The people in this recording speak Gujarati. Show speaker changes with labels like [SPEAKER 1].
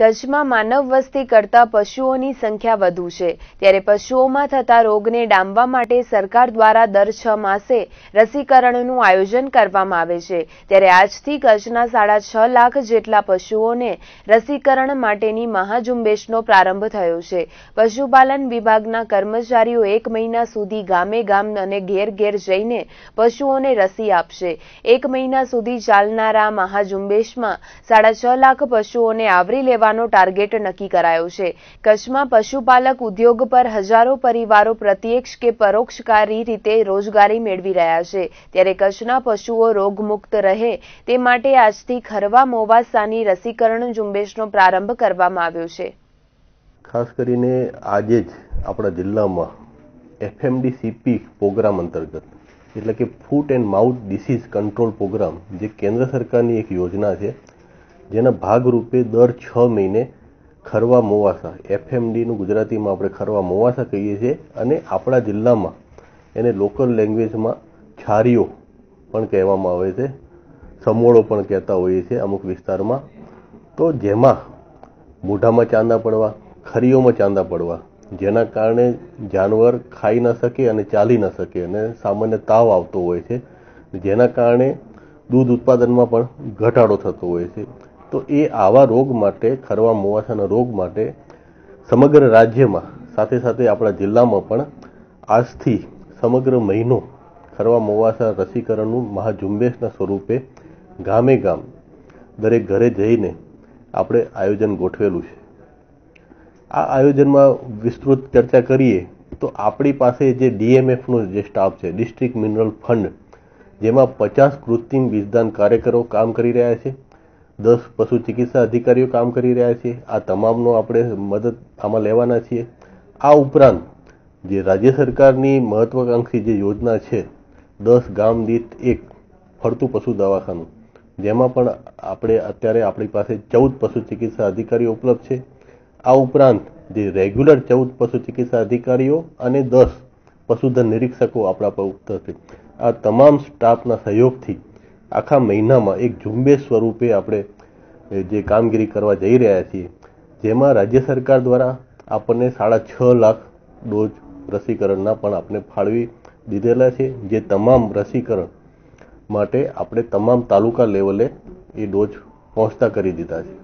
[SPEAKER 1] કચ્છમાં માનવ વસ્તી કરતા પશુઓની સંખ્યા વધુ છે ત્યારે પશુઓમાં થતા રોગને ડામવા માટે સરકાર દ્વારા દર છ માસે રસીકરણનું આયોજન કરવામાં આવે છે ત્યારે આજથી કચ્છના સાડા છ લાખ જેટલા પશુઓને રસીકરણ માટેની મહાઝુંબેશનો પ્રારંભ થયો છે પશુપાલન વિભાગના કર્મચારીઓ એક મહિના સુધી ગામે ગામ અને ઘેર ઘેર જઈને પશુઓને રસી આપશે એક મહિના સુધી ચાલનારા મહાઝુંબેશમાં સાડા છ લાખ પશુઓને આવરી લેવા બનાવવાનો ટાર્ગેટ નક્કી કરાયો છે કચ્છમાં પશુપાલક ઉદ્યોગ પર હજારો પરિવારો પ્રત્યક્ષ કે પરોક્ષકારી રીતે રોજગારી મેળવી રહ્યા છે ત્યારે કચ્છના પશુઓ રોગમુક્ત રહે તે માટે આજથી ખરવા મોવાસાની રસીકરણ ઝુંબેશનો પ્રારંભ કરવામાં આવ્યો છે
[SPEAKER 2] ખાસ કરીને આજે જ આપણા જિલ્લામાં એફએમડીસીપી પ્રોગ્રામ અંતર્ગત એટલે કે foot and mouth disease control programme જે કેન્દ્ર સરકારની એક યોજના છે જેના ભાગરૂપે દર છ મહિને ખરવા મોવાસા એફએમડીનું ગુજરાતીમાં આપણે ખરવા મોવાસા કહીએ છીએ અને આપણા જિલ્લામાં એને લોકલ લેંગ્વેજમાં છારીઓ પણ કહેવામાં આવે છે સમોળો પણ કહેતા હોઈએ છીએ અમુક વિસ્તારમાં તો જેમાં મોઢામાં ચાંદા પડવા ખરીઓમાં ચાંદા પડવા જેના કારણે જાનવર ખાઈ ન શકે અને ચાલી ન શકે અને સામાન્ય તાવ આવતો હોય છે જેના કારણે દૂધ ઉત્પાદનમાં પણ ઘટાડો થતો હોય છે તો એ આવા રોગ માટે ખરવા મોવાસાના રોગ માટે સમગ્ર રાજ્યમાં સાથે સાથે આપણા જિલ્લામાં પણ આજથી સમગ્ર મહિનો ખરવા મોવાસા રસીકરણનું મહાઝુંબેશના સ્વરૂપે ગામે ગામ દરેક ઘરે જઈને આપણે આયોજન ગોઠવેલું છે આ આયોજનમાં વિસ્તૃત ચર્ચા કરીએ તો આપણી પાસે જે ડીએમએફનો જે સ્ટાફ છે ડિસ્ટ્રિક્ટ મિનરલ ફંડ જેમાં પચાસ કૃત્રિમ બીજદાન કાર્યકરો કામ કરી રહ્યા છે દસ પશુ ચિકિત્સા અધિકારીઓ કામ કરી રહ્યા છે આ તમામનો આપણે મદદ આમાં લેવાના છીએ આ ઉપરાંત જે રાજ્ય સરકારની મહત્વાકાંક્ષી જે યોજના છે દસ ગામ દીઠ એક ફરતું પશુ દવાખાનું જેમાં પણ આપણે અત્યારે આપણી પાસે ચૌદ પશુ ચિકિત્સા અધિકારીઓ ઉપલબ્ધ છે આ ઉપરાંત જે રેગ્યુલર ચૌદ પશુ ચિકિત્સા અધિકારીઓ અને દસ પશુધન નિરીક્ષકો આપણા પર ઉપલબ્ધ છે આ તમામ સ્ટાફના સહયોગથી આખા મહિનામાં એક ઝુંબેશ સ્વરૂપે આપણે જે કામગીરી કરવા જઈ રહ્યા છીએ જેમાં રાજ્ય સરકાર દ્વારા આપણને સાડા છ લાખ ડોઝ રસીકરણના પણ આપણે ફાળવી દીધેલા છે જે તમામ રસીકરણ માટે આપણે તમામ તાલુકા લેવલે એ ડોઝ પહોંચતા કરી દીધા છે